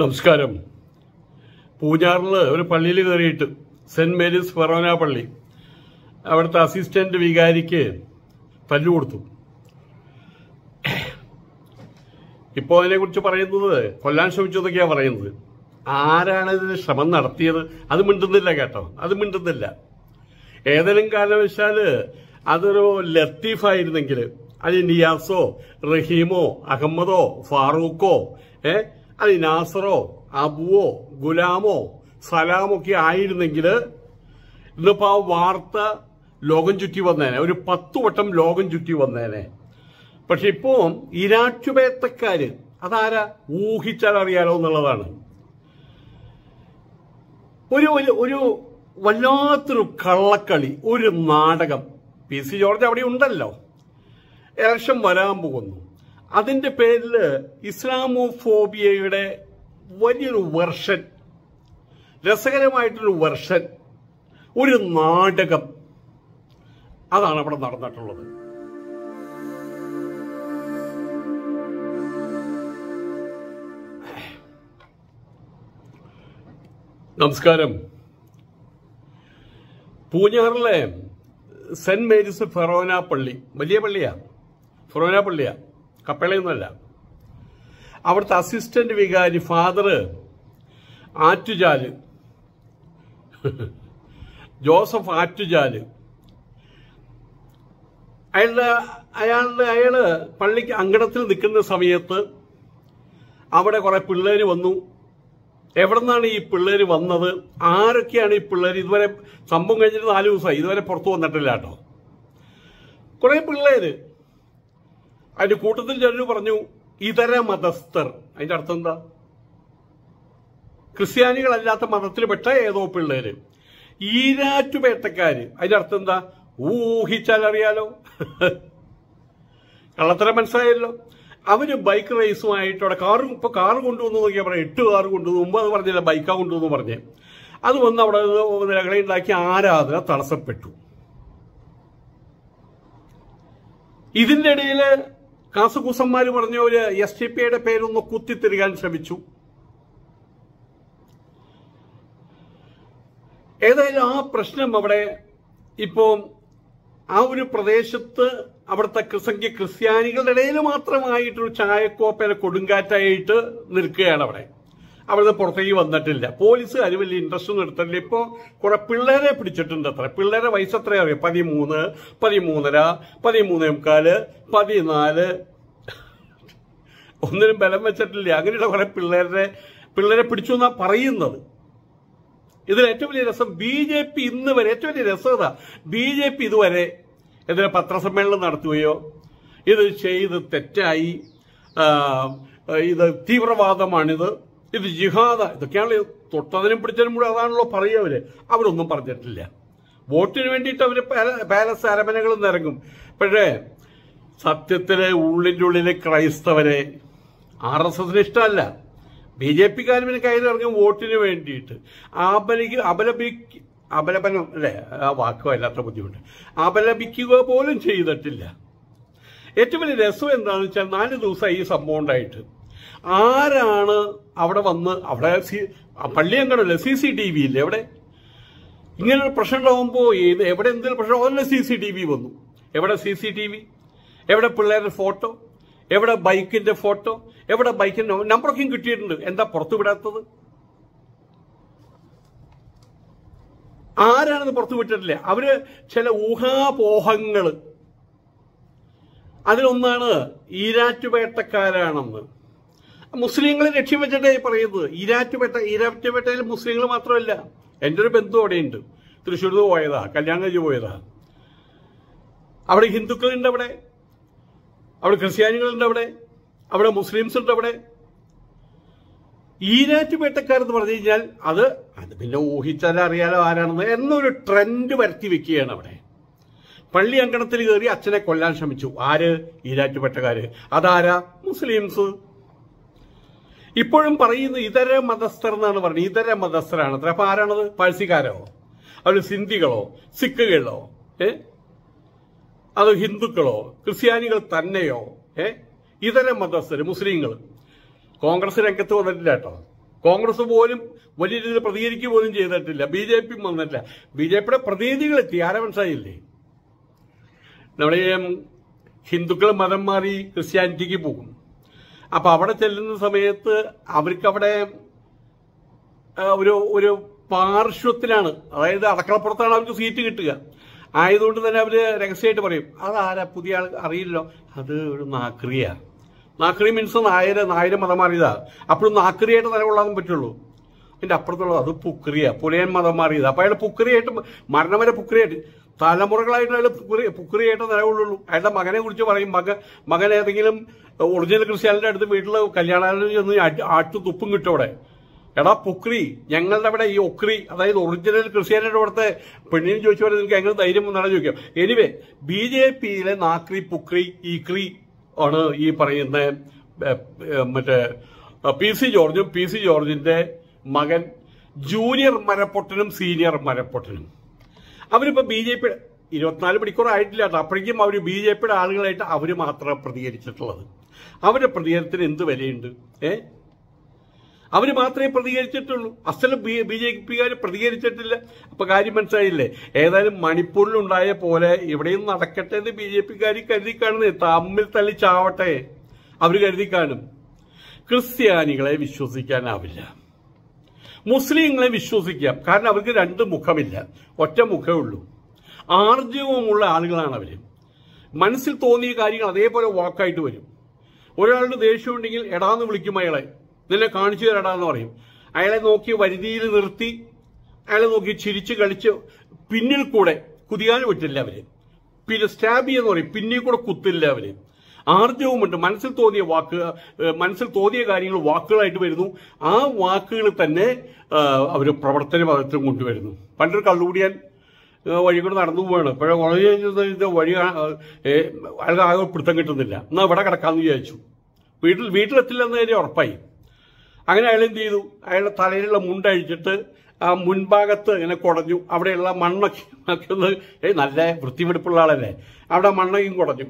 നമസ്കാരം പൂഞ്ഞാറിൽ ഒരു പള്ളിയിൽ കയറിയിട്ട് സെന്റ് മേരീസ് ഫെറോന പള്ളി അവിടുത്തെ അസിസ്റ്റന്റ് വികാരിക്ക് തല്ലു കൊടുത്തു ഇപ്പോൾ അതിനെക്കുറിച്ച് പറയുന്നത് കൊല്ലാൻ ശ്രമിച്ചതൊക്കെയാണ് പറയുന്നത് ആരാണ് ഇതിന് ശ്രമം നടത്തിയത് അത് മിണ്ടുന്നില്ല കേട്ടോ അത് മിണ്ടുന്നില്ല ഏതെങ്കിലും കാരണവശാൽ അതൊരു ലത്തീഫായിരുന്നെങ്കിൽ അത് നിയാസോ റഹീമോ അഹമ്മദോ ഫാറൂഖോ ഏഹ് അത് നാസറോ അബുവോ ഗുലാമോ സലാമൊക്കെ ആയിരുന്നെങ്കിൽ ഇന്നിപ്പോൾ ആ വാർത്ത ലോകം ചുറ്റി വന്നേനെ ഒരു പത്ത് വട്ടം ലോകം ചുറ്റി വന്നേനെ പക്ഷെ ഇപ്പോൾ ഇരാറ്റുപേത്തക്കാർ അതാരാ ഊഹിച്ചാൽ അറിയാലോ എന്നുള്ളതാണ് ഒരു ഒരു വല്ലാത്തൊരു കള്ളക്കളി ഒരു നാടകം പി സി ജോർജ് അവിടെ ഉണ്ടല്ലോ ഇലക്ഷൻ വരാൻ പോകുന്നു അതിൻ്റെ പേരിൽ ഇസ്ലാമോഫോബിയയുടെ വലിയൊരു വെർഷൻ രസകരമായിട്ടൊരു വെർഷൻ ഒരു നാടകം അതാണ് അവിടെ നടന്നിട്ടുള്ളത് നമസ്കാരം പൂഞ്ഞാറിലെ സെന്റ് മേരീസ് ഫെറോന പള്ളി വലിയ പള്ളിയാ ഫെറോന പള്ളിയാണ് കപ്പളയൊന്നുമല്ല അവിടുത്തെ അസിസ്റ്റന്റ് വികാരി ഫാദർ ആറ്റുചാല് ജോസഫ് ആറ്റുചാല് അയാളുടെ അയാളുടെ അയാള് പള്ളിക്ക് അങ്കണത്തിൽ നിൽക്കുന്ന സമയത്ത് അവിടെ കുറെ പിള്ളേർ വന്നു എവിടെ നിന്നാണ് ഈ പിള്ളേർ വന്നത് ആരൊക്കെയാണ് ഈ പിള്ളേർ ഇതുവരെ സംഭവം കഴിഞ്ഞിട്ട് നാല് ദിവസമായി ഇതുവരെ പുറത്തു വന്നിട്ടില്ല കേട്ടോ കുറെ പിള്ളേര് അതിന്റെ കൂട്ടത്തിൽ ചിലർ പറഞ്ഞു ഇതര മതസ്ഥർ അതിന്റെ അർത്ഥം എന്താ ക്രിസ്ത്യാനികളല്ലാത്ത മതത്തിൽപ്പെട്ട ഏതോ പിള്ളേര് ഈരാറ്റുപേട്ടക്കാര് അതിന്റെ അർത്ഥം എന്താ ഊഹിച്ചാൽ അറിയാലോ കള്ളത്തരം മനസ്സിലായല്ലോ അവര് ബൈക്ക് റേസുമായിട്ട് അവിടെ കാറ് ഇപ്പൊ കാറ് കൊണ്ടുവന്നു നോക്കിയാൽ പറയാം എട്ട് കാറ് കൊണ്ടുവന്നു മുമ്പ് അത് പറഞ്ഞില്ല ബൈക്കാ കൊണ്ടുവന്നു പറഞ്ഞേ അത് വന്ന് അവിടെ ഉണ്ടാക്കി ആരാധന തടസ്സപ്പെട്ടു ഇതിൻ്റെ ഇടയില് പറഞ്ഞ പറഞ്ഞവര് എസ് ടി പിയുടെ പേരൊന്ന് കുത്തിത്തിരികാൻ ശ്രമിച്ചു ഏതായാലും ആ പ്രശ്നം അവിടെ ഇപ്പോ ആ ഒരു പ്രദേശത്ത് അവിടുത്തെ ക്രിസംഖ്യ ക്രിസ്ത്യാനികളുടെ ഇടയിൽ മാത്രമായിട്ടൊരു ചായക്കോപ്പയിലെ കൊടുങ്കാറ്റായിട്ട് നിൽക്കുകയാണ് അവിടെ അവരുടെ പുറത്തേക്ക് വന്നിട്ടില്ല പോലീസുകാർ വലിയ ഇൻട്രസ്റ്റ് ഒന്നും എടുത്തില്ല ഇപ്പൊ കുറെ പിള്ളേരെ പിടിച്ചിട്ടുണ്ട് അത്ര പിള്ളേരെ വയസ്സ് എത്രയാ അറിയാം പതിമൂന്ന് പതിമൂന്നര പതിമൂന്നേ മുക്കാല് പതിനാല് ഒന്നിനും ബലം വെച്ചിട്ടില്ല അങ്ങനെയുള്ള കുറെ പിള്ളേരെ പിള്ളേരെ പിടിച്ചു എന്നാ പറയുന്നത് ഇതിൽ ഏറ്റവും വലിയ രസം ബി ജെ പി ഇന്ന് വരെ ഏറ്റവും വലിയ രസം ഇതാ ബി ജെ പി ഇതുവരെ എന്തിനാ പത്രസമ്മേളനം നടത്തുകയോ ഇത് ചെയ്ത് തെറ്റായി ഇത് തീവ്രവാദമാണിത് ഇത് ജിഹാദ ഇതൊക്കെയാണ് തൊട്ടതിനും പിടിച്ചതിനും കൂടെ അതാണല്ലോ പറയുക അവര് അവരൊന്നും പറഞ്ഞിട്ടില്ല വോട്ടിന് വേണ്ടിയിട്ട് അവർ പാലസ് അരമനകൾ നിറങ്ങും പക്ഷേ സത്യത്തിലെ ഉള്ളിൻ്റെ ഉള്ളിലെ ക്രൈസ്തവരെ ആർ എസ് എസിന് ഇഷ്ടമല്ല ബി ജെ പിക്കാരും പിന്നെ കയ്യിലിറങ്ങും വോട്ടിന് വേണ്ടിയിട്ട് അപലി അപലപിക്ക അപലപനം അല്ലേ ആ വാക്കോ അല്ലാത്ത ബുദ്ധിമുട്ട് അപലപിക്കുക പോലും ചെയ്തിട്ടില്ല ഏറ്റവും വലിയ രസം എന്താണെന്ന് വെച്ചാൽ നാല് ദിവസമായി ഈ സംഭവം ഉണ്ടായിട്ട് ആരാണ് അവിടെ വന്ന് അവിടെ സി പള്ളിയങ്കടല്ലേ സി സി ടി വി ഇല്ലേ എവിടെ ഇങ്ങനൊരു പ്രശ്നമുണ്ടാകുമ്പോൾ ഏത് എവിടെ എന്തെങ്കിലും പ്രശ്നം അതിൽ സി സി ടി വി വന്നു എവിടെ സി സി ടി വി എവിടെ പിള്ളേരുടെ ഫോട്ടോ എവിടെ ബൈക്കിന്റെ ഫോട്ടോ എവിടെ ബൈക്കിന്റെ നമ്പറൊക്കെയും കിട്ടിയിട്ടുണ്ട് എന്താ പുറത്തു വിടാത്തത് ആരാണെന്ന് പുറത്തു വിട്ടിട്ടില്ല അവര് ചില ഊഹാപോഹങ്ങൾ അതിലൊന്നാണ് ഈരാറ്റുപേട്ടക്കാരാണെന്ന് മുസ്ലിങ്ങളെ ലക്ഷ്യം വെച്ചിട്ടേ പറയുന്നത് ഈരാറ്റുപേട്ട ഈരാറ്റുപേട്ടയിൽ മുസ്ലിങ്ങൾ മാത്രമല്ല എൻ്റെ ഒരു ബന്ധു അവിടെയുണ്ട് തൃശ്ശൂർ പോയതാ കല്യാണ കഴിഞ്ഞ് പോയതാ അവിടെ ഹിന്ദുക്കളുണ്ട് അവിടെ അവിടെ ക്രിസ്ത്യാനികളുണ്ട് അവിടെ അവിടെ മുസ്ലിംസ് ഉണ്ട് അവിടെ ഈരാറ്റുപേട്ടക്കാരെന്ന് പറഞ്ഞു കഴിഞ്ഞാൽ അത് അത് പിന്നെ ഊഹിച്ചാൽ അറിയാലോ ആരാണെന്ന് എന്നൊരു ട്രെൻഡ് വരുത്തി വെക്കുകയാണ് അവിടെ പള്ളി അങ്കണത്തിൽ കയറി അച്ഛനെ കൊല്ലാൻ ശ്രമിച്ചു ആര് ഈരാറ്റുപേട്ടക്കാര് അതാരാ മുസ്ലിംസ് ഇപ്പോഴും പറയുന്ന ഇതര മതസ്ഥർ എന്നാണ് പറഞ്ഞത് ഇതര മതസ്ഥരാണ് അത്ര അപ്പൊ ആരാണത് പാഴ്സിക്കാരോ അവര് സിന്ധികളോ സിഖുകളോ ഏ അത് ഹിന്ദുക്കളോ ക്രിസ്ത്യാനികൾ തന്നെയോ ഏ ഇതര മതസ്ഥർ മുസ്ലിങ്ങൾ കോൺഗ്രസ് രംഗത്ത് വന്നിട്ടില്ല കേട്ടോ കോൺഗ്രസ് പോലും വലിയ രീതിയിൽ പ്രതികരിക്കുക പോലും ചെയ്തിട്ടില്ല ബി ജെ പി വന്നിട്ടില്ല ബി ജെ പിയുടെ പ്രതിനിധികളെത്തി ആരെ മനസ്സിലായില്ലേ നമ്മുടെ ഹിന്ദുക്കൾ മതം മാറി ക്രിസ്ത്യാനിറ്റിക്ക് പോകും അപ്പൊ അവിടെ ചെല്ലുന്ന സമയത്ത് അവർക്കവിടെ ഒരു ഒരു പാർശ്വത്തിലാണ് അതായത് അടക്കളപ്പുറത്താണ് അവർക്ക് സീറ്റ് കിട്ടുക ആയതുകൊണ്ട് തന്നെ അവര് രഹസ്യമായിട്ട് പറയും അതാരാ പുതിയ ആൾ അറിയില്ലോ അത് ഒരു നാക്രിയ നാക്രി മീൻസ് നായര് നായര മതമാറിയതാ അപ്പോഴും നാക്രിയായിട്ട് തന്നെ കൊള്ളാൻ പറ്റുള്ളൂ എന്റെ അപ്പുറത്തുള്ളത് അത് പുക്രിയ പുലയൻ മാറിയത് അപ്പൊ അയാൾ പുക്രിയായിട്ട് മരണം വരെ പുക്രിയായിട്ട് തലമുറകളായിട്ട് അയാൾ പുക്രി പുക്രിയായിട്ട് നിലകൊള്ളുള്ളൂ അയാളുടെ മകനെ കുറിച്ച് പറയും മകൻ മകൻ ഏതെങ്കിലും ഒറിജിനൽ ക്രിസ്ത്യാനിന്റെ അടുത്ത് വീട്ടിൽ കല്യാണാലോചന ചെന്ന് ആട്ടു തുപ്പും അവിടെ എടാ പുക്രി ഞങ്ങളുടെ അവിടെ ഈ ഒക്രി അതായത് ഒറിജിനൽ ക്രിസ്ത്യാനിയുടെ അവിടുത്തെ പെണ്ണിനെ ചോദിച്ചു പറഞ്ഞാൽ നിങ്ങൾക്ക് എങ്ങനെ ധൈര്യം എന്നാണ് ചോദിക്കാം എനിവേ ബി ജെ പിയിലെ നാക്രി പുക്രി ഈക്രി ആണ് ഈ പറയുന്ന മറ്റേ പി സി ജോർജും പി സി ജോർജിന്റെ മകൻ ജൂനിയർ മരപ്പൊട്ടനും സീനിയർ മരപ്പൊട്ടനും അവരിപ്പോ ബി ജെ പിയുടെ ഇരുപത്തിനാല് മണിക്കൂർ ആയിട്ടില്ല അപ്പോഴേക്കും അവർ ബി ജെ പിയുടെ ആളുകളായിട്ട് അവർ മാത്രമേ പ്രതികരിച്ചിട്ടുള്ളത് അവരുടെ പ്രതികരണത്തിന് എന്ത് വിലയുണ്ട് ഏ അവർ മാത്രമേ പ്രതികരിച്ചിട്ടുള്ളൂ അസലും ബി ബി ജെ പിക്കാർ പ്രതികരിച്ചിട്ടില്ല അപ്പം കാര്യം മനസ്സിലായില്ലേ ഏതായാലും മണിപ്പൂരിലുണ്ടായ പോലെ ഇവിടെയും നടക്കട്ടെ എന്ന് ബി ജെ പിക്കാർ കരുതി കാണുന്നത് തമ്മിൽ തള്ളി ചാവട്ടെ അവർ കരുതി കാണും ക്രിസ്ത്യാനികളെ വിശ്വസിക്കാനാവില്ല മുസ്ലിങ്ങളെ വിശ്വസിക്കാം കാരണം അവർക്ക് രണ്ട് മുഖമില്ല ഒറ്റ മുഖമേ ഉള്ളൂ ആർജവുമുള്ള ആളുകളാണ് അവർ മനസ്സിൽ തോന്നിയ കാര്യങ്ങൾ അതേപോലെ വാക്കായിട്ട് വരും ഒരാളുടെ ദേഷ്യം ഉണ്ടെങ്കിൽ എടാന്ന് വിളിക്കും അയാളെ നിന്നെ കാണിച്ചു എന്ന് പറയും അയാളെ നോക്കി വരുതിയിൽ നിർത്തി അയാളെ നോക്കി ചിരിച്ച് കളിച്ച് പിന്നിൽ കൂടെ കുതികാൽ വിട്ടില്ല അവര് പിന്നെ സ്റ്റാബ് എന്ന് പറയും പിന്നിൽ കൂടെ കുത്തില്ല അവര് ആർജവുമുണ്ട് മനസ്സിൽ തോന്നിയ വാക്ക് മനസ്സിൽ തോന്നിയ കാര്യങ്ങൾ വാക്കുകളായിട്ട് വരുന്നു ആ വാക്കുകൾ തന്നെ അവർ പ്രവർത്തന പദത്തിലും കൊണ്ടുവരുന്നു പണ്ടൊരു കള്ളുകൂടിയാൻ വഴി കൂടെ നടന്നു പോവാണ് പക്ഷേ കുറഞ്ഞു കഴിഞ്ഞത് വഴി അയാൾക്ക് ആകെ പിടുത്തം കിട്ടുന്നില്ല എന്നാൽ ഇവിടെ കിടക്കാമെന്ന് വിചാരിച്ചു വീട്ടിൽ വീട്ടിലെത്തില്ലെന്ന് കാര്യം ഉറപ്പായി അങ്ങനെ അയാൾ എന്ത് ചെയ്തു അയാളുടെ തലയിലുള്ള മുണ്ടഴിച്ചിട്ട് ആ മുൻഭാഗത്ത് ഇങ്ങനെ കുടഞ്ഞു അവിടെയുള്ള മണ്ണൊക്കെ ഒന്ന് നല്ല വൃത്തിവെടുപ്പുള്ള ആളല്ലേ അവിടെ മണ്ണൊക്കെയും കുടഞ്ഞു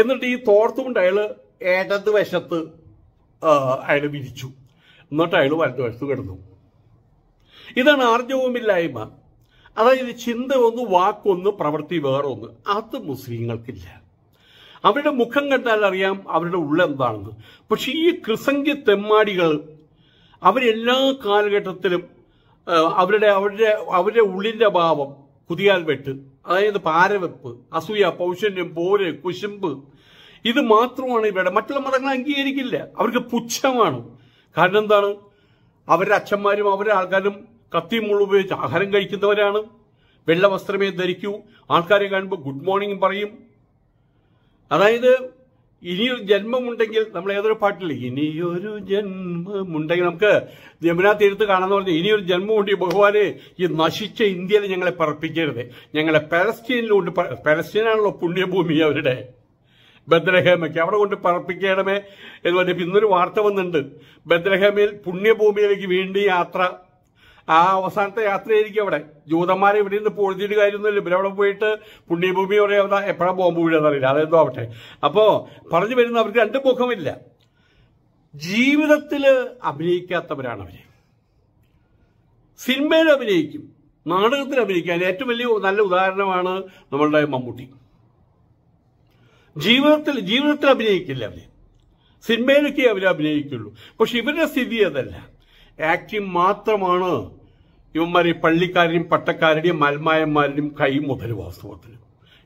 എന്നിട്ട് ഈ തോർത്തുകൊണ്ട് അയാൾ ഇടത് വശത്ത് അയാൾ വിരിച്ചു എന്നിട്ട് അയാൾ വശത്ത് കിടന്നു ഇതാണ് ആർജവുമില്ലായ്മ അതായത് ചിന്ത ഒന്ന് വാക്കൊന്ന് പ്രവൃത്തി വേറൊന്ന് അത് മുസ്ലിങ്ങൾക്കില്ല അവരുടെ മുഖം കണ്ടാൽ അറിയാം അവരുടെ ഉള്ളെന്താണെന്ന് പക്ഷേ ഈ ക്രിസംഖ്യ തെമ്മാടികൾ അവരെല്ലാ കാലഘട്ടത്തിലും അവരുടെ അവരുടെ അവരുടെ ഉള്ളിന്റെ ഭാവം കുതിയാൽ വെട്ട് അതായത് പാരവെപ്പ് അസൂയ പൗശന്യം പോര് കുശുമ്പ് ഇത് മാത്രമാണ് ഇവരുടെ മറ്റുള്ള മതങ്ങൾ അംഗീകരിക്കില്ല അവർക്ക് പുച്ഛമാണ് കാരണം എന്താണ് അവരുടെ അച്ഛന്മാരും അവരുടെ ആൾക്കാരും കത്തി മുള്ളുപയോഗിച്ച് ആഹാരം കഴിക്കുന്നവരാണ് വെള്ള വസ്ത്രമേ ധരിക്കൂ ആൾക്കാരെ കാണുമ്പോൾ ഗുഡ് മോർണിംഗ് പറയും അതായത് ഇനിയൊരു ജന്മമുണ്ടെങ്കിൽ നമ്മൾ ഏതൊരു പാട്ടില്ല ഇനിയൊരു ജന്മമുണ്ടെങ്കിൽ നമുക്ക് യമുനാ തീരത്ത് കാണാന്ന് പറഞ്ഞാൽ ഇനിയൊരു ജന്മമുണ്ട് ഭഗവാനെ ഈ നശിച്ച ഇന്ത്യയിൽ ഞങ്ങളെ പറപ്പിക്കരുത് ഞങ്ങളെ പാലസ്റ്റീനിലുണ്ട് പാലസ്റ്റീനാണല്ലോ പുണ്യഭൂമി അവരുടെ ബദ്രഹേമയ്ക്ക് അവിടെ കൊണ്ട് പറപ്പിക്കണമേ എന്ന് പറഞ്ഞപ്പോൾ ഇന്നൊരു വാർത്ത വന്നിട്ടുണ്ട് ബദ്രഹേമയിൽ പുണ്യഭൂമിയിലേക്ക് വീണ്ടും യാത്ര ആ അവസാനത്തെ യാത്രയായിരിക്കും അവിടെ ജൂതന്മാരെ ഇവിടെ നിന്ന് പൊഴുതിയിട്ട് കാര്യമൊന്നുമില്ല ഇവരെ അവിടെ പോയിട്ട് പുണ്യഭൂമി അവിടെ എപ്പോഴാണ് ബോംബ് വീഴുന്നറിയില്ല അതെന്തോ ആവട്ടെ അപ്പോ പറഞ്ഞു വരുന്ന അവർക്ക് രണ്ട് മുഖമില്ല ജീവിതത്തിൽ അഭിനയിക്കാത്തവരാണ് അവര് സിനിമയിൽ അഭിനയിക്കും നാടകത്തിൽ അഭിനയിക്കാൻ ഏറ്റവും വലിയ നല്ല ഉദാഹരണമാണ് നമ്മളുടെ മമ്മൂട്ടി ജീവിതത്തിൽ ജീവിതത്തിൽ അഭിനയിക്കില്ല അവര് സിനിമയിലൊക്കെ അവർ അഭിനയിക്കുള്ളൂ പക്ഷെ ഇവരുടെ സ്ഥിതി അതല്ല ആക്ടിങ് മാത്രമാണ് ഇവന്മാരെ പള്ളിക്കാരുടെയും പട്ടക്കാരുടെയും മൽമായന്മാരുടെയും കൈ മുതൽ വാസ്തവത്തിൽ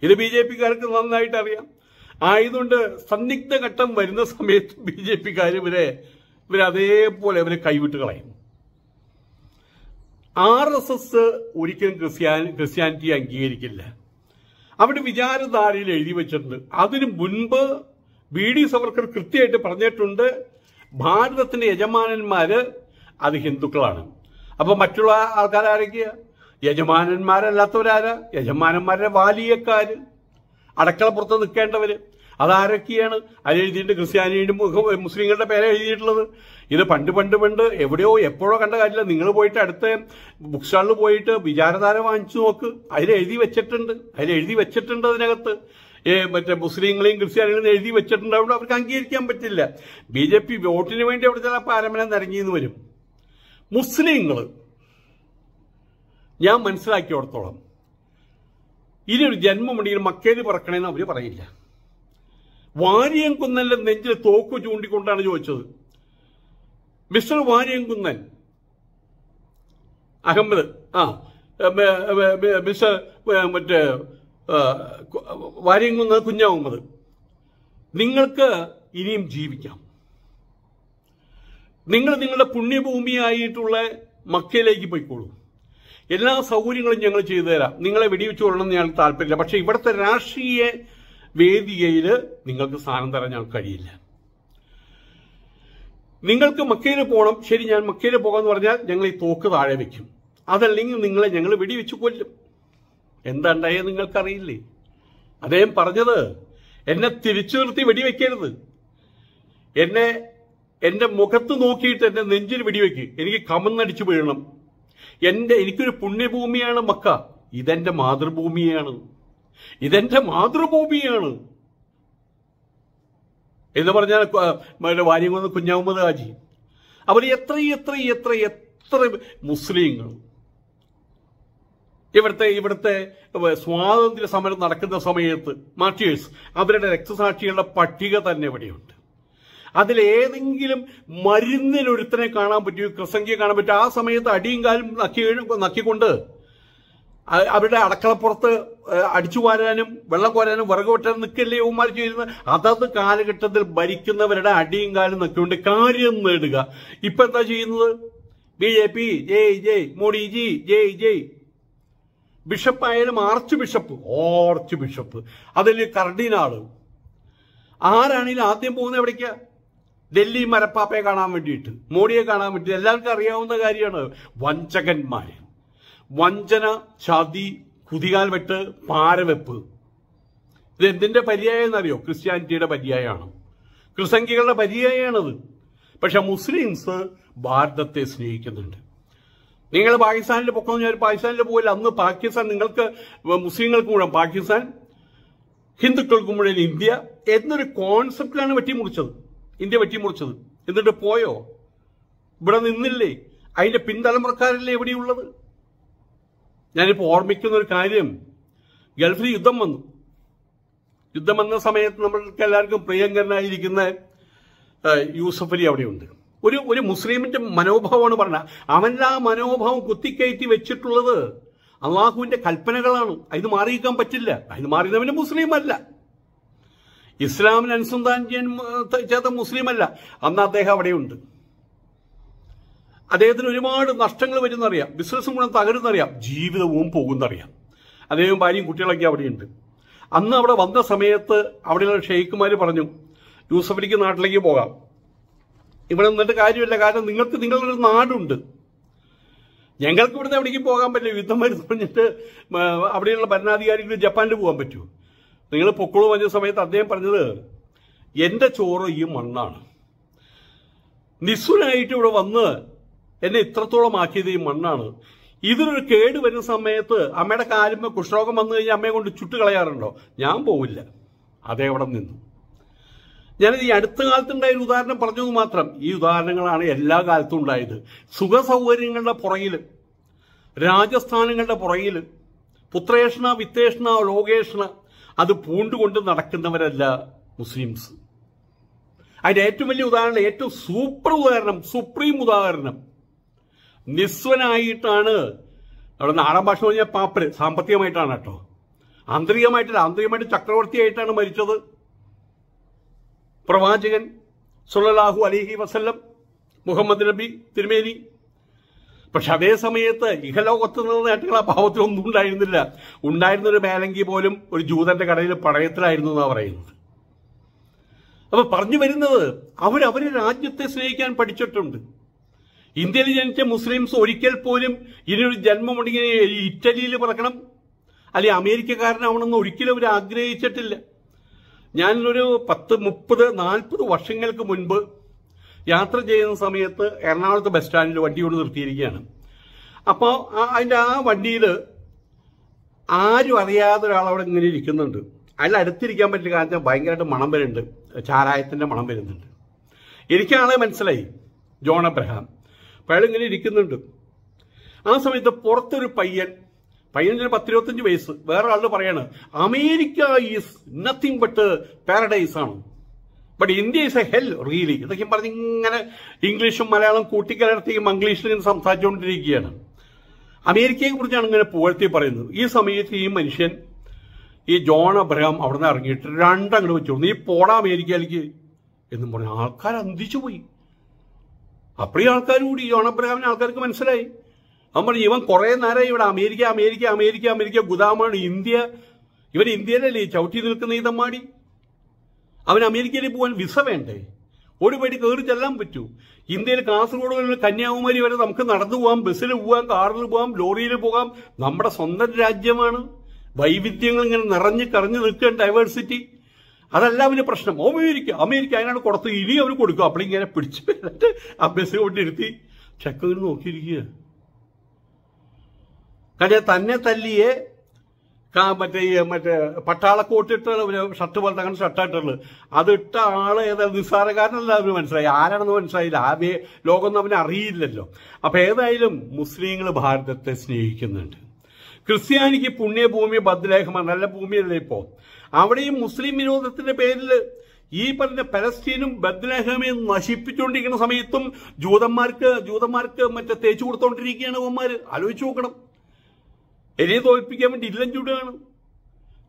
ഇത് ബി ജെ പിക്കാർക്ക് നന്നായിട്ട് അറിയാം ആയതുകൊണ്ട് സന്നിഗ്ധ ഘട്ടം വരുന്ന സമയത്ത് ബി ജെ പിക്കാർ ഇവരെ ഇവരതേപോലെ ഇവരെ കൈവിട്ട് കളയും ആർ എസ് എസ് ഒരിക്കലും ക്രിസ്ത്യാ ക്രിസ്ത്യാനിറ്റി അംഗീകരിക്കില്ല അവിടെ വിചാരധാരയിൽ എഴുതി വെച്ചിട്ടുണ്ട് അതിനു മുൻപ് ബി ഡി സവർക്കർ കൃത്യമായിട്ട് പറഞ്ഞിട്ടുണ്ട് ഭാരതത്തിന്റെ യജമാനന്മാര് അത് ഹിന്ദുക്കളാണ് അപ്പോൾ മറ്റുള്ള ആൾക്കാരാരൊക്കെയാ യജമാനന്മാരല്ലാത്തവരാരാ യജമാനന്മാരുടെ വാലിയക്കാര് അടക്കളപ്പുറത്ത് നിൽക്കേണ്ടവർ അതാരൊക്കെയാണ് അതെഴുതിയിട്ട് ക്രിസ്ത്യാനിയുടെ മുഖം മുസ്ലിങ്ങളുടെ പേരെ എഴുതിയിട്ടുള്ളത് ഇത് പണ്ട് പണ്ട് പണ്ട് എവിടെയോ എപ്പോഴോ കണ്ട കാര്യമില്ല നിങ്ങൾ പോയിട്ട് അടുത്ത ബുക്ക് സ്റ്റാളിൽ പോയിട്ട് വിചാരധാര വാങ്ങിച്ചു നോക്ക് അതിലെഴുതി വെച്ചിട്ടുണ്ട് അതിലെഴുതി വെച്ചിട്ടുണ്ട് അതിനകത്ത് മറ്റേ മുസ്ലിങ്ങളെയും ക്രിസ്ത്യാനികളെയും എഴുതി വെച്ചിട്ടുണ്ട് അവിടെ അവർക്ക് അംഗീകരിക്കാൻ പറ്റില്ല ബി ജെ പി വോട്ടിന് വേണ്ടി അവിടെ ചിലപ്പോൾ ആരംഭനം നിരങ്ങിയെന്ന് വരും മുസ്ലിങ്ങൾ ഞാൻ മനസ്സിലാക്കിയോടത്തോളം ഇനി ഒരു ജന്മമുണ്ടെങ്കിൽ മക്കേത് പറക്കണേന്ന് അവര് പറയില്ല വാര്യം കുന്നലിന്റെ നെഞ്ചിൽ തോക്ക് ചൂണ്ടിക്കൊണ്ടാണ് ചോദിച്ചത് മിസ്റ്റർ വാര്യം കുന്നൻ അഹമ്മദ് ആ മിസ്റ്റർ മറ്റേ വാര്യം കുന്നൻ കുഞ്ഞഹമ്മദ് നിങ്ങൾക്ക് ഇനിയും ജീവിക്കാം നിങ്ങൾ നിങ്ങളുടെ പുണ്യഭൂമിയായിട്ടുള്ള മക്കയിലേക്ക് പോയിക്കോളൂ എല്ലാ സൗകര്യങ്ങളും ഞങ്ങൾ ചെയ്തു തരാം നിങ്ങളെ വെടിവെച്ച് കൊള്ളണം ഞങ്ങൾ താല്പര്യമില്ല പക്ഷേ ഇവിടുത്തെ രാഷ്ട്രീയ വേദികയിൽ നിങ്ങൾക്ക് സ്ഥാനം തരാൻ ഞങ്ങൾക്ക് കഴിയില്ല നിങ്ങൾക്ക് മക്കയിൽ പോകണം ശരി ഞാൻ മക്കയിൽ എന്ന് പറഞ്ഞാൽ ഞങ്ങൾ ഈ തോക്ക് താഴെ വെക്കും അതല്ലെങ്കിൽ നിങ്ങളെ ഞങ്ങൾ വെടിവെച്ച് കൊല്ലും എന്താ ഉണ്ടായത് നിങ്ങൾക്കറിയില്ലേ അദ്ദേഹം പറഞ്ഞത് എന്നെ തിരിച്ചു നിർത്തി വെടിവെക്കരുത് എന്നെ എന്റെ മുഖത്ത് നോക്കിയിട്ട് എന്റെ നെഞ്ചിൽ വെടിവെക്ക് എനിക്ക് കമന്നടിച്ചു വീഴണം എന്റെ എനിക്കൊരു പുണ്യഭൂമിയാണ് മക്ക ഇതെന്റെ മാതൃഭൂമിയാണ് ഇതെന്റെ മാതൃഭൂമിയാണ് എന്ന് പറഞ്ഞാൽ വാര്യംകുന്ന് കുഞ്ഞാമുഹമ്മദ് ഹാജി അവർ എത്ര എത്ര എത്ര എത്ര മുസ്ലിങ്ങൾ ഇവിടുത്തെ ഇവിടുത്തെ സ്വാതന്ത്ര്യ സമരം നടക്കുന്ന സമയത്ത് മാർട്ടിയേഴ്സ് അവരുടെ രക്തസാക്ഷികളുടെ പട്ടിക തന്നെ ഇവിടെയുണ്ട് അതിൽ ഏതെങ്കിലും മരുന്നിനൊരുത്തനെ കാണാൻ പറ്റൂ കൃസംഖ്യ കാണാൻ പറ്റും ആ സമയത്ത് അടിയും കാലും നക്കി നക്കിക്കൊണ്ട് അവരുടെ അടക്കളപ്പുറത്ത് അടിച്ചു വാരാനും വെള്ളം കോരാനും വിറക് വെട്ടാനും നിൽക്കല്ലേ ഇവന്മാർ ചെയ്യുന്നത് അതത് കാലഘട്ടത്തിൽ ഭരിക്കുന്നവരുടെ അടിയും കാലും നിൽക്കുന്നുണ്ട് കാര്യം നേടുക ഇപ്പൊ എന്താ ചെയ്യുന്നത് ബി ജെ പി ജയ് ജയ് മോഡിജി ജയ് ജയ് ബിഷപ്പായാലും ആർച്ച് ബിഷപ്പ് ഓർച്ച് ബിഷപ്പ് അതിൽ കർഡിനാള് ആരാണെങ്കിലും ആദ്യം പോകുന്നത് എവിടേക്കാ ഡൽഹി മരപ്പാപ്പയെ കാണാൻ വേണ്ടിയിട്ട് മോഡിയെ കാണാൻ വേണ്ടിയിട്ട് എല്ലാവർക്കും അറിയാവുന്ന കാര്യമാണ് വഞ്ചകന്മാർ വഞ്ചന ചതി കുതികാൽ വെട്ട് പാരവെപ്പ് ഇത് എന്തിന്റെ പര്യായം എന്നറിയോ ക്രിസ്ത്യാനിറ്റിയുടെ പര്യായമാണ് ക്രിസംഖികളുടെ പര്യായമാണത് പക്ഷെ മുസ്ലിംസ് ഭാരതത്തെ സ്നേഹിക്കുന്നുണ്ട് നിങ്ങൾ പാകിസ്ഥാനിൽ പൊക്കം ഞാൻ പാകിസ്ഥാനിൽ പോയില്ല അന്ന് പാകിസ്ഥാൻ നിങ്ങൾക്ക് മുസ്ലിങ്ങൾക്ക് മുഴുവൻ പാകിസ്ഥാൻ ഹിന്ദുക്കൾക്ക് മുഴുവൻ ഇന്ത്യ എന്നൊരു കോൺസെപ്റ്റിലാണ് വെട്ടിമുറിച്ചത് ഇന്ത്യ വെട്ടിമുറിച്ചത് എന്നിട്ട് പോയോ ഇവിടെ നിന്നില്ലേ അതിന്റെ പിൻതലമുറക്കാരല്ലേ എവിടെയുള്ളത് ഞാനിപ്പോൾ ഓർമ്മിക്കുന്ന ഒരു കാര്യം ഗൾഫിൽ യുദ്ധം വന്നു യുദ്ധം വന്ന സമയത്ത് നമ്മൾക്ക് എല്ലാവർക്കും പ്രിയങ്കരനായിരിക്കുന്ന യൂസഫ് അലി അവിടെയുണ്ട് ഒരു ഒരു മുസ്ലിമിന്റെ മനോഭാവമാണ് പറഞ്ഞ അവൻ്റെ ആ മനോഭാവം കുത്തിക്കയറ്റി വെച്ചിട്ടുള്ളത് അള്ളാഹുവിന്റെ കൽപ്പനകളാണ് അതിന് മാറിയിരിക്കാൻ പറ്റില്ല അതിന് മാറിയവന് മുസ്ലിം അല്ല ഇസ്ലാമിന് അനുസന്ധാനം ചെയ്യാൻ ചെയ്ത മുസ്ലിമല്ല അന്ന് അദ്ദേഹം അവിടെയുണ്ട് അദ്ദേഹത്തിന് ഒരുപാട് നഷ്ടങ്ങൾ വരുന്നറിയാം ബിസിനസ്സും ഗുണം തകരുന്നറിയാം ജീവിതവും പോകുന്നറിയാം അദ്ദേഹം ഭാര്യയും കുട്ടികളൊക്കെ അവിടെയുണ്ട് അന്ന് അവിടെ വന്ന സമയത്ത് അവിടെയുള്ള ഷെയ്ഖുമാർ പറഞ്ഞു യൂസഫലിക്ക് നാട്ടിലേക്ക് പോകാം ഇവിടെ നിന്നിട്ട് കാര്യമില്ല കാരണം നിങ്ങൾക്ക് നിങ്ങളൊരു നാടുണ്ട് ഞങ്ങൾക്ക് ഇവിടുന്ന് എവിടേക്കും പോകാൻ പറ്റില്ല യുദ്ധം വരുന്ന പറഞ്ഞിട്ട് അവിടെയുള്ള ഭരണാധികാരികൾ ജപ്പാനിൽ പോകാൻ പറ്റുമോ നിങ്ങൾ പൊക്കുളു പറഞ്ഞ സമയത്ത് അദ്ദേഹം പറഞ്ഞത് എൻ്റെ ചോറ് ഈ മണ്ണാണ് നിസ്സുനായിട്ട് ഇവിടെ വന്ന് എന്നെ ഇത്രത്തോളം ആക്കിയത് ഈ മണ്ണാണ് ഇതിനൊരു കേട് വരുന്ന സമയത്ത് അമ്മയുടെ കാലുമ്പോൾ കുഷ്ഠരോഗം വന്നു കഴിഞ്ഞാൽ അമ്മയെ കൊണ്ട് ചുട്ട് കളയാറുണ്ടോ ഞാൻ പോവില്ല അതേ അവിടെ നിന്നു ഞാനിത് ഈ അടുത്ത കാലത്തുണ്ടായ ഒരു ഉദാഹരണം പറഞ്ഞത് മാത്രം ഈ ഉദാഹരണങ്ങളാണ് എല്ലാ കാലത്തും ഉണ്ടായത് സുഖ സൗകര്യങ്ങളുടെ പുറകിൽ രാജസ്ഥാനങ്ങളുടെ പുറകിൽ പുത്രേഷണ വിത്തേഷണ ലോകേഷണ അത് പൂണ്ടുകൊണ്ട് നടക്കുന്നവരല്ല മുസ്ലിംസ് അതിന്റെ ഏറ്റവും വലിയ ഉദാഹരണം ഏറ്റവും സൂപ്പർ ഉദാഹരണം സുപ്രീം ഉദാഹരണം നിസ്വനായിട്ടാണ് അവിടെ നാടൻ ഭാഷ പറഞ്ഞാൽ പാപ്പര് സാമ്പത്തികമായിട്ടാണ് കേട്ടോ ആന്തരികമായിട്ടല്ല ആന്തരികമായിട്ട് ചക്രവർത്തിയായിട്ടാണ് മരിച്ചത് പ്രവാചകൻ സുല്ലാഹു അലിഹി വസല്ലം മുഹമ്മദ് നബി തിരുമേനി പക്ഷെ അതേ സമയത്ത് ഇഹലോകത്ത് നിന്ന് നേട്ടങ്ങൾ ആ പാവത്തിനൊന്നും ഉണ്ടായിരുന്നില്ല ഉണ്ടായിരുന്ന ഒരു മേലങ്കി പോലും ഒരു ജൂതന്റെ കടയിൽ പടയത്തിലായിരുന്നു എന്നാണ് പറയുന്നത് അപ്പൊ പറഞ്ഞു വരുന്നത് അവരവരെ രാജ്യത്തെ സ്നേഹിക്കാൻ പഠിച്ചിട്ടുണ്ട് ഇന്ത്യയിൽ ജനിച്ച മുസ്ലിംസ് ഒരിക്കൽ പോലും ഇനിയൊരു ജന്മമുണ്ടെങ്കിൽ ഇറ്റലിയിൽ പിറക്കണം അല്ലെ അമേരിക്കക്കാരനാവണമെന്ന് ഒരിക്കലും അവർ ആഗ്രഹിച്ചിട്ടില്ല ഞാനൊരു പത്ത് മുപ്പത് നാൽപ്പത് വർഷങ്ങൾക്ക് മുൻപ് യാത്ര ചെയ്യുന്ന സമയത്ത് എറണാകുളത്ത് ബസ് സ്റ്റാൻഡിൽ വണ്ടി കൊണ്ട് നിർത്തിയിരിക്കുകയാണ് അപ്പോൾ അതിൻ്റെ ആ വണ്ടിയിൽ ആരും അറിയാതെ ഒരാൾ അവിടെ ഇങ്ങനെ ഇരിക്കുന്നുണ്ട് അതിൽ അടുത്തിരിക്കാൻ പറ്റില്ല കാരണം ഭയങ്കരമായിട്ട് മണം വരുന്നുണ്ട് ചാരായത്തിൻ്റെ മണം വരുന്നുണ്ട് എനിക്കാണ് മനസ്സിലായി ജോൺ അബ്രഹാം അപ്പോൾ അയാൾ ഇങ്ങനെ ഇരിക്കുന്നുണ്ട് ആ സമയത്ത് പുറത്തൊരു പയ്യൻ പയ്യനൊരു പത്തിരുപത്തഞ്ച് വയസ്സ് വേറെ പറയാണ് America is nothing but paradise ആണ് but India is a hell really ഇതൊക്കെ പറഞ്ഞ് ഇങ്ങനെ ഇംഗ്ലീഷും മലയാളം കൂട്ടിക്കലർത്തിയും മംഗ്ലീഷിൽ ഇങ്ങനെ സംസാരിച്ചുകൊണ്ടിരിക്കുകയാണ് അമേരിക്കയെ കുറിച്ചാണ് ഇങ്ങനെ പുകഴ്ത്തി പറയുന്നത് ഈ സമയത്ത് ഈ മനുഷ്യൻ ഈ ജോൺ അബ്രഹാം അവിടെ നിന്ന് ഇറങ്ങിയിട്ട് രണ്ടങ്ങോട്ട് വെച്ചു നീ പോടാ അമേരിക്കയിലേക്ക് എന്നും പറഞ്ഞു ആൾക്കാർ അന്തിച്ചു പോയി അപ്പഴേ ആൾക്കാർ കൂടി ജോൺ അബ്രഹാമിന് ആൾക്കാർക്ക് മനസ്സിലായി അവൻ പറഞ്ഞു ഇവൻ കുറെ നേരം ഇവിടെ അമേരിക്ക അമേരിക്ക അമേരിക്ക അമേരിക്ക ഗുദാമാണ് ഇന്ത്യ ഇവൻ ഇന്ത്യയിലല്ലേ ചവിട്ടി നിൽക്കുന്ന ഇതമ്മാടി അവൻ അമേരിക്കയിൽ പോകാൻ വിസ വേണ്ടേ ഒരു പടി കയറി ചെല്ലാൻ പറ്റൂ ഇന്ത്യയിൽ കാസർഗോഡ് മുതൽ കന്യാകുമാരി വരെ നമുക്ക് നടന്നു പോകാം ബസ്സിൽ പോകാം കാറിൽ പോകാം ലോറിയിൽ പോകാം നമ്മുടെ സ്വന്തം രാജ്യമാണ് വൈവിധ്യങ്ങൾ ഇങ്ങനെ നിറഞ്ഞു കറഞ്ഞു നിൽക്കുക ഡൈവേഴ്സിറ്റി അതല്ല അവന് പ്രശ്നം അമേരിക്ക അമേരിക്ക അതിനാണ് കൊടുത്തത് ഇനി അവർ കൊടുക്കും അപ്പോൾ ഇങ്ങനെ പിടിച്ചു വന്നിട്ട് ആ ബസ് കൊണ്ടിരുത്തി ചെക്കങ്ങനെ നോക്കിയിരിക്കുക കാര്യം തന്നെ തല്ലിയെ മറ്റേ ഈ മറ്റേ പട്ടാളക്കോട്ടിട്ട് ഷർട്ട് പോലത്തെ അങ്ങനെ ഷർട്ടായിട്ടുള്ളത് ഇട്ട ആള് ഏതാ നിസ്സാരക്കാരനല്ല അവന് മനസ്സിലായി ആരാണെന്ന് മനസ്സിലായില്ല ആദ്യ ലോകമൊന്നും അവനെ അറിയില്ലല്ലോ അപ്പൊ ഏതായാലും മുസ്ലിങ്ങൾ ഭാരതത്തെ സ്നേഹിക്കുന്നുണ്ട് ക്രിസ്ത്യാനിക്ക് പുണ്യഭൂമി ബദ്ലേഹമാണ് നല്ല ഭൂമിയല്ലേ ഇപ്പോ അവിടെയും മുസ്ലിം വിനോദത്തിന്റെ പേരിൽ ഈ പറഞ്ഞ പലസ്തീനും ബദ്ലഹമയും നശിപ്പിച്ചുകൊണ്ടിരിക്കുന്ന സമയത്തും ജൂതന്മാർക്ക് ജൂതന്മാർക്ക് മറ്റേ തേച്ചു കൊടുത്തോണ്ടിരിക്കുകയാണ് അവന്മാര് ആലോചിച്ച് നോക്കണം എന്നെ തോൽപ്പിക്കാൻ വേണ്ടി ഇല്ലം ചൂടുകയാണ്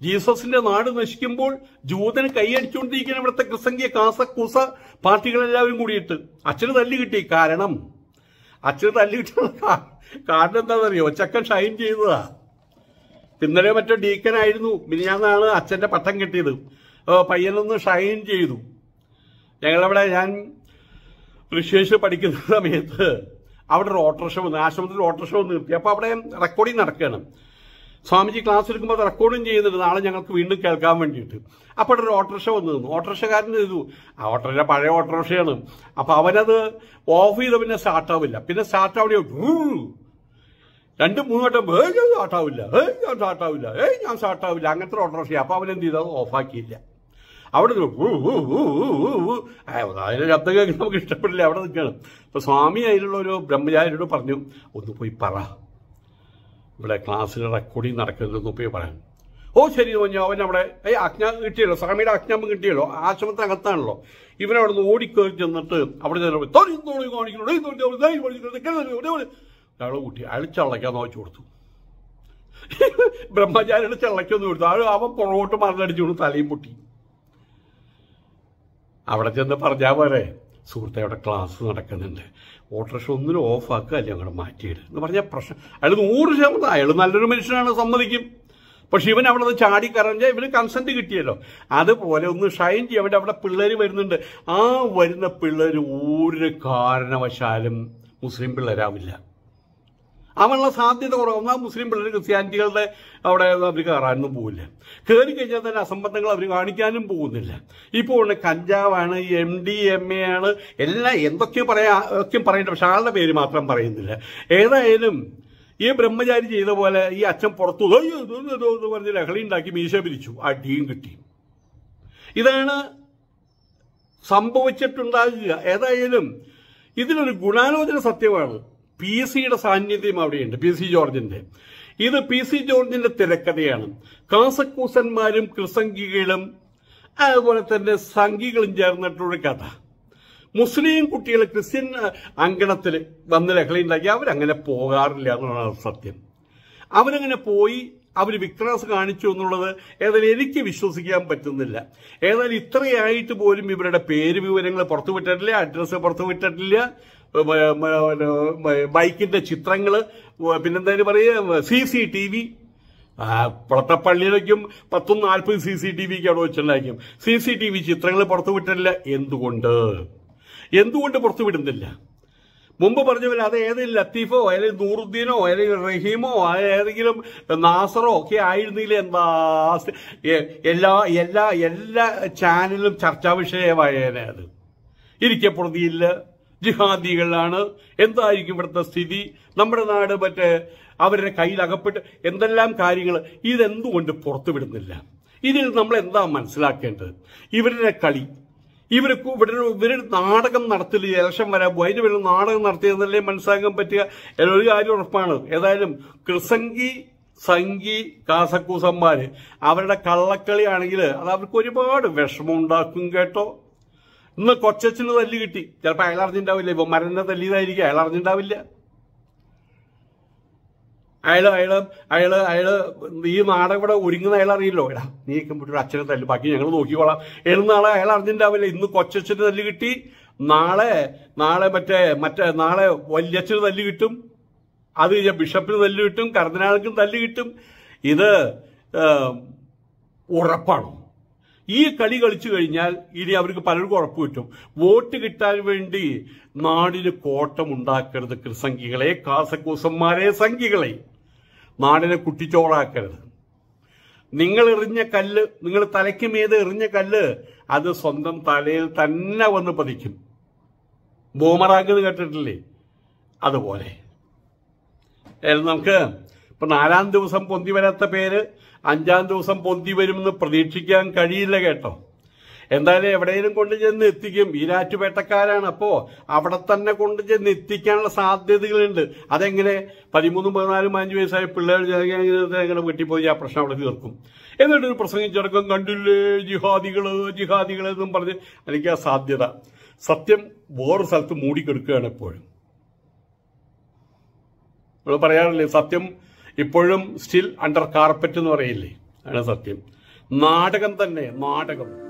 ജീസസിന്റെ നാട് നശിക്കുമ്പോൾ ജൂതന് കൈയടിച്ചുകൊണ്ടിരിക്കുന്ന ഇവിടുത്തെ ക്രിസംഗിയ കാസ കുസ പാർട്ടികളെല്ലാവരും കൂടിയിട്ട് അച്ഛന് തല്ലി കിട്ടി കാരണം അച്ഛന് തല്ലി കിട്ടുന്ന കാരണം എന്താണെന്നറിയോ ചക്കൻ ഷൈൻ ചെയ്തതാ ഇന്നലെ മറ്റോ ഡീക്കനായിരുന്നു മിനിഞ്ഞാന്നാണ് അച്ഛന്റെ പട്ടം കിട്ടിയത് പയ്യനൊന്ന് ഷൈൻ ചെയ്തു ഞങ്ങളവിടെ ഞാൻ ഋഷിയേഷ് പഠിക്കുന്ന സമയത്ത് അവിടെ ഒരു ഓട്ടോറിക്ഷ വന്നു ആശ്രമത്തിൽ ഓട്ടോറിക്ഷ വന്ന് നിർത്തി അപ്പോൾ അവിടെ റെക്കോർഡിങ് നടക്കുകയാണ് സ്വാമിജി ക്ലാസ് എടുക്കുമ്പോൾ റെക്കോർഡും ചെയ്യുന്നുണ്ട് നാളെ ഞങ്ങൾക്ക് വീണ്ടും കേൾക്കാൻ വേണ്ടിയിട്ട് അപ്പോൾ ഒരു ഓട്ടോറിക്ഷ വന്നു നിന്നു ഓട്ടോറിക്ഷക്കാരൻ ചെയ്തു ആ ഓട്ടോറിക്ഷ പഴയ ഓട്ടോറിക്ഷയാണ് അപ്പോൾ അവനത് ഓഫ് ചെയ്ത പിന്നെ സ്റ്റാർട്ടാവില്ല പിന്നെ സ്റ്റാർട്ടാവിടെ രണ്ട് മൂന്ന് വട്ടം ഏ ഞാൻ സ്റ്റാർട്ടാവില്ല ഏയ് ഞാൻ സ്റ്റാർട്ടാവില്ല ഏയ് ഞാൻ സ്റ്റാർട്ടാവില്ല അങ്ങനത്തെ ഓട്ടോറിക്ഷ അപ്പോൾ അവൻ ചെയ്തത് ചെയ്തു അത് ഓഫാക്കിയില്ല അവിടെ അതിൻ്റെ ശബ്ദം കേൾക്കാൻ നമുക്ക് ഇഷ്ടപ്പെടില്ല അവിടെ നിൽക്കുകയാണ് അപ്പോൾ സ്വാമി അതിലുള്ള ഒരു ബ്രഹ്മചാരിയോട് പറഞ്ഞു ഒന്ന് പോയി പറ ഇവിടെ ക്ലാസ്സിൽ റെക്കോർഡിങ് ഒന്ന് പോയി പറയാൻ ഓ ശരി തോന്നി അവൻ അവിടെ ഏ അജ്ഞാ കിട്ടിയല്ലോ സ്വാമിയുടെ അജ്ഞാപം കിട്ടിയല്ലോ ആശ്രമത്തിനകത്താണല്ലോ ഇവനവിടെ നിന്ന് ഓടിക്കേറി ചെന്നിട്ട് അവിടെ അയാൾ കൂട്ടി അയാൾ ചള്ളയ്ക്കാൻ നോച്ചു കൊടുത്തു ബ്രഹ്മചാരിയുടെ ചള്ളയ്ക്കൊന്നും കൊടുത്തു അയാൾ അവൻ പുറകോട്ട് മറന്നടിച്ചു തലയും പൊട്ടി അവിടെ ചെന്ന് പറഞ്ഞാൽ പോരെ സുഹൃത്തെ അവിടെ ക്ലാസ് നടക്കുന്നുണ്ട് ഓട്ടോറിക്ഷ ഒന്നിനും ഓഫാക്കുക അല്ലെങ്കിൽ അങ്ങോട്ട് മാറ്റിയിട് എന്ന് പറഞ്ഞാൽ പ്രശ്നം അയാൾ നൂറ് ശതമാനം അയാൾ നല്ലൊരു മനുഷ്യനാണ് സമ്മതിക്കും പക്ഷെ ഇവൻ അവിടെ നിന്ന് ചാടി ഇവന് കൺസെൻറ്റ് കിട്ടിയല്ലോ അതുപോലെ ഒന്ന് ഷൈൻ ചെയ്യാൻ വേണ്ടി അവിടെ പിള്ളേർ വരുന്നുണ്ട് ആ വരുന്ന പിള്ളേർ ഒരു കാരണവശാലും മുസ്ലിം പിള്ളേരാവില്ല അവനുള്ള സാധ്യത കുറവ് ഒന്നാം മുസ്ലിം പിള്ളേർ ക്രിസ്ത്യാനിറ്റികളുടെ അവിടെ അവർ കയറാനൊന്നും പോകില്ല കയറി കഴിഞ്ഞാൽ തന്നെ അസംബന്ധങ്ങൾ അവർ കാണിക്കാനും പോകുന്നില്ല ഇപ്പോൾ കഞ്ചാവാണ് എം ഡി എം എ ആണ് എല്ലാം എന്തൊക്കെ പറയാ ഒക്കെ പറയേണ്ട പക്ഷെ ആളുടെ പേര് മാത്രം പറയുന്നില്ല ഏതായാലും ഈ ബ്രഹ്മചാരി ചെയ്ത പോലെ ഈ അച്ഛൻ പുറത്തു പറഞ്ഞ് ലഹളി ഉണ്ടാക്കി മീശ പിരിച്ചു അടിയും കിട്ടി ഇതാണ് സംഭവിച്ചിട്ടുണ്ടാകുക ഏതായാലും ഇതിനൊരു ഗുണാലോചന സത്യമാണ് പി സിയുടെ സാന്നിധ്യം അവിടെയുണ്ട് പി സി ജോർജിന്റെ ഇത് പി സി ജോർജിന്റെ തിരക്കഥയാണ് കാസക്കൂസന്മാരും കൃസംഗികളും അതുപോലെ തന്നെ സംഘികളും ചേർന്നിട്ടുള്ള കഥ മുസ്ലിം കുട്ടികൾ ക്രിസ്ത്യൻ അങ്കണത്തിൽ വന്ന് ലഹളി ഉണ്ടാക്കി അവരങ്ങനെ പോകാറില്ല എന്നുള്ളതാണ് സത്യം അവരങ്ങനെ പോയി അവർ വിക്രാസ് കാണിച്ചു എന്നുള്ളത് ഏതായാലും എനിക്ക് വിശ്വസിക്കാൻ പറ്റുന്നില്ല ഏതായാലും ഇത്രയായിട്ട് പോലും ഇവരുടെ പേര് വിവരങ്ങൾ പുറത്തുവിട്ടിട്ടില്ല അഡ്രസ്സ് പുറത്തുവിട്ടിട്ടില്ല ബൈക്കിന്റെ ചിത്രങ്ങൾ പിന്നെന്താ പറയുക സി സി ടി വി പുറത്തെ പത്തും നാൽപ്പത് സി സി ടി വിക്ക് അവിടെ വെച്ചിട്ടുണ്ടായിരിക്കും സി സി ടി വി ചിത്രങ്ങൾ പുറത്തു വിട്ടില്ല എന്തുകൊണ്ട് എന്തുകൊണ്ട് പുറത്തു വിടുന്നില്ല മുമ്പ് പറഞ്ഞ പോലെ അത് ഏതെങ്കിലും ലത്തീഫോ അല്ലെങ്കിൽ നൂറുദ്ദീനോ അല്ലെങ്കിൽ റഹീമോ ഏതെങ്കിലും നാസറോ ഒക്കെ ആയിരുന്നില്ല എന്താ എല്ലാ എല്ലാ എല്ലാ ചാനലും ചർച്ചാ വിഷയമായ അത് ഇരിക്കപ്പെടുന്നില്ല ജിഹാദികളാണ് എന്തായിരിക്കും ഇവിടുത്തെ സ്ഥിതി നമ്മുടെ നാട് മറ്റേ അവരുടെ കയ്യിൽ അകപ്പെട്ട് എന്തെല്ലാം കാര്യങ്ങൾ ഇതെന്തുകൊണ്ട് പുറത്തു വിടുന്നില്ല ഇതിൽ നമ്മൾ എന്താ മനസ്സിലാക്കേണ്ടത് ഇവരുടെ കളി ഇവർ ഇവിടെ ഇവർ നാടകം നടത്തില്ല ഇലക്ഷൻ വരാൻ പോയി അതിന് നാടകം നടത്തിയതല്ലേ മനസ്സിലാക്കാൻ പറ്റുക ഒരു കാര്യം ഉറപ്പാണ് ഏതായാലും കൃസംഗി സംഗി കാസക്കൂസന്മാര് അവരുടെ കള്ളക്കളിയാണെങ്കിൽ അത് അവർക്ക് ഒരുപാട് വിഷമം ഉണ്ടാക്കും കേട്ടോ ഇന്ന് കൊച്ചച്ഛന് തല്ല് കിട്ടി ചിലപ്പോൾ അയാൾ ഇപ്പൊ ഇവന്മാരെന്നെ തല്ലിയതായിരിക്കും അയാൾ അറിഞ്ഞിട്ടുണ്ടാവില്ല അയാള് അയാള് അയാള് അയാള് ഈ നാടൻ ഇവിടെ ഒരുങ്ങുന്ന അയാൾ അറിയില്ലോ എടാ നീ കമ്പ്യൂട്ടർ അച്ഛനെ തല്ല് ബാക്കി ഞങ്ങൾ നോക്കിക്കോളാം എഴുന്നാളെ അയാൾ അറിഞ്ഞിണ്ടാവില്ല ഇന്ന് കൊച്ചച്ഛന് തല്ല് കിട്ടി നാളെ നാളെ മറ്റേ മറ്റേ നാളെ വല്യച്ഛന് തല്ല് കിട്ടും അത് കഴിഞ്ഞാൽ ബിഷപ്പിന് തല്ല് കിട്ടും കർദിനാൾക്കും തല്ല് കിട്ടും ഇത് ഉറപ്പാണോ ഈ കളി കളിച്ചു കഴിഞ്ഞാൽ ഇനി അവർക്ക് പലർക്കും ഉറപ്പ് കിട്ടും വോട്ട് കിട്ടാൻ വേണ്ടി നാടിന് കോട്ടമുണ്ടാക്കരുത് കൃസംഖികളെ കാസക്കൂസന്മാരെ സംഖികളെ നാടിനെ കുട്ടിച്ചോളാക്കരുത് നിങ്ങൾ എറിഞ്ഞ കല്ല് നിങ്ങൾ തലയ്ക്ക് മീത് എറിഞ്ഞ കല്ല് അത് സ്വന്തം തലയിൽ തന്നെ വന്ന് പതിക്കും ബോമറാക്ക് കേട്ടിട്ടില്ലേ അതുപോലെ നമുക്ക് ഇപ്പൊ നാലാം ദിവസം പൊന്തി വരാത്ത പേര് അഞ്ചാം ദിവസം പൊന്തി വരുമെന്ന് പ്രതീക്ഷിക്കാൻ കഴിയില്ല കേട്ടോ എന്തായാലും എവിടെയെങ്കിലും കൊണ്ട് ചെന്ന് എത്തിക്കും ഈരാറ്റുപേട്ടക്കാരാണ് അപ്പോൾ അവിടെ തന്നെ കൊണ്ട് ചെന്ന് എത്തിക്കാനുള്ള സാധ്യതകളുണ്ട് അതെങ്ങനെ പതിമൂന്നും പതിനാലും അഞ്ചു വയസ്സായ പിള്ളേർ അങ്ങനെ വീട്ടിൽ പോയി ആ പ്രശ്നം അവിടെ തീർക്കും എന്നിട്ടൊരു പ്രസംഗിച്ചിടക്കം കണ്ടില്ലേ ജിഹാദികള് ജിഹാദികള് എന്നും പറഞ്ഞ് എനിക്ക് ആ സാധ്യത സത്യം വേറെ സ്ഥലത്ത് മൂടിക്കെടുക്കുകയാണ് എപ്പോഴും നമ്മൾ പറയാറില്ലേ സത്യം ഇപ്പോഴും സ്റ്റിൽ അണ്ടർ കാർപ്പറ്റ് എന്ന് പറയില്ലേ അതാണ് സത്യം നാടകം തന്നെ നാടകം